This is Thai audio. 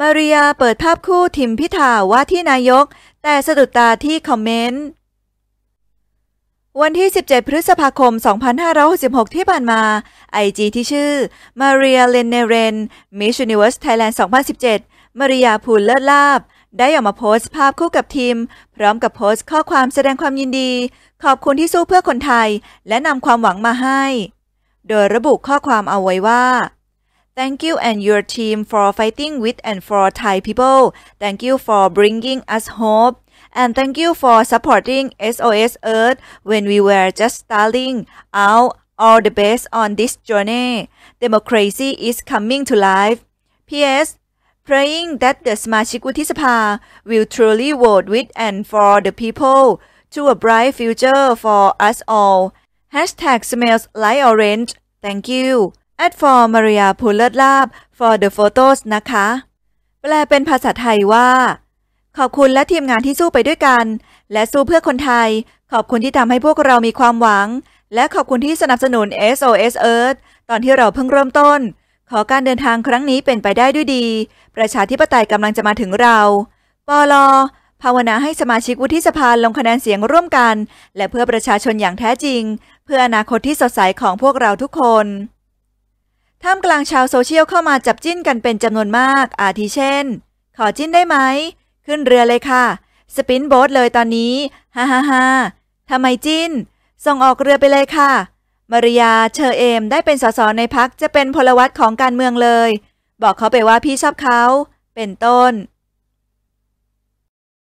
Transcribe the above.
มาริยเปิดภาพคู่ทิมพิธาว่าที่นายก แต่สะดุดตาที่คอมเมนต์ วันที่ 17 พฤษภาคม 2566 ที่ผ่านมาไอจีที่ชื่อมาเรียเลนเนเรนมิชชันนิเวอร์สไทยแลนด์2017 มาริยาพูลเลิศลาบ ได้ออกมาโพสต์ภาพคู่กับทีม พร้อมกับโพสต์ข้อความแสดงความยินดี ขอบคุณที่สู้เพื่อคนไทย และนำความหวังมาให้ โดยระบุข้อความเอาไว้ว่า Thank you and your team for fighting with and for Thai people. Thank you for bringing us hope. And thank you for supporting SOS Earth when we were just starting out. All the best on this journey. Democracy is coming to life. P.S. Praying that the Smashikutisapa will truly vote with and for the people to a bright future for us all. Hashtag smells like orange. Thank you. a d for Maria p u l l e r l a b for the photos นะคะ แปลเป็นภาษาไทยว่า ขอบคุณและทีมงานที่สู้ไปด้วยกัน และสู้เพื่อคนไทย ขอบคุณที่ทำให้พวกเรามีความหวัง และขอบคุณที่สนับสนุน SOS Earth ตอนที่เราเพิ่งเริ่มต้น ขอการเดินทางครั้งนี้เป็นไปได้ด้วยดี ประชาธิปไตยกำลังจะมาถึงเรา ปลอภาวนาให้สมาชิกวุฒิสภาลงคะแนนเสียงร่วมกัน และเพื่อประชาชนอย่างแท้จริง เพื่ออนาคตที่สดใสของพวกเราทุกคนท่ามกลางชาวโซเชียลเข้ามาจับจิ้นกันเป็นจำนวนมาก อาทิเช่น ขอจิ้นได้ไหม ขึ้นเรือเลยค่ะ สปินโบ๊ทเลยตอนนี้ ฮ่าฮ่าฮ่าทำไมจิ้น ส่งออกเรือไปเลยค่ะ มาริยาเชอเอม ได้เป็นสสในพักจะเป็นพลวัตของการเมืองเลย บอกเขาไปว่าพี่ชอบเขา เป็นต้น